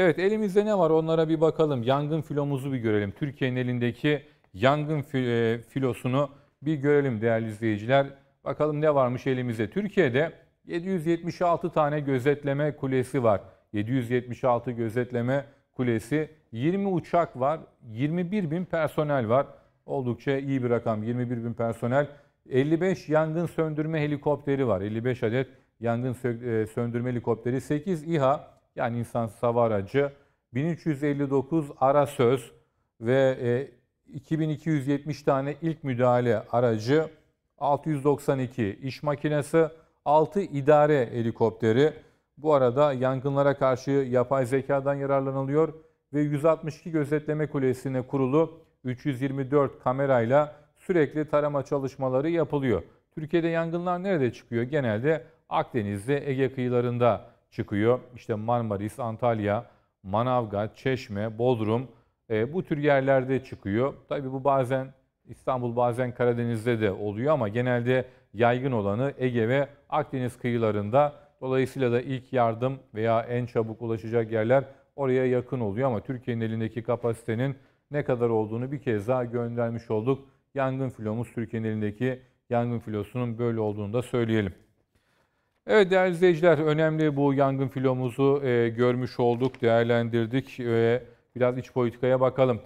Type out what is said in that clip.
Evet elimizde ne var onlara bir bakalım. Yangın filomuzu bir görelim. Türkiye'nin elindeki yangın e, filosunu bir görelim değerli izleyiciler. Bakalım ne varmış elimizde. Türkiye'de 776 tane gözetleme kulesi var. 776 gözetleme kulesi, 20 uçak var, 21 bin personel var. Oldukça iyi bir rakam 21 bin personel. 55 yangın söndürme helikopteri var. 55 adet yangın e, söndürme helikopteri, 8 İHA, yani insansız hava aracı, 1359 ara söz ve 2270 e, tane ilk müdahale aracı, 692 iş makinesi, 6 idare helikopteri. Bu arada yangınlara karşı yapay zekadan yararlanılıyor ve 162 gözetleme kulesine kurulu 324 kamerayla sürekli tarama çalışmaları yapılıyor. Türkiye'de yangınlar nerede çıkıyor? Genelde Akdeniz'de, Ege kıyılarında çıkıyor. İşte Marmaris, Antalya, Manavgat, Çeşme, Bodrum e, bu tür yerlerde çıkıyor. Tabii bu bazen İstanbul bazen Karadeniz'de de oluyor ama genelde yaygın olanı Ege ve Akdeniz kıyılarında. Dolayısıyla da ilk yardım veya en çabuk ulaşacak yerler oraya yakın oluyor ama Türkiye'nin elindeki kapasitenin ne kadar olduğunu bir kez daha göndermiş olduk. Yangın filomuz Türkiye'nin elindeki yangın filosunun böyle olduğunu da söyleyelim. Evet değerli izleyiciler önemli bu yangın filomuzu e, görmüş olduk, değerlendirdik ve biraz iç politikaya bakalım.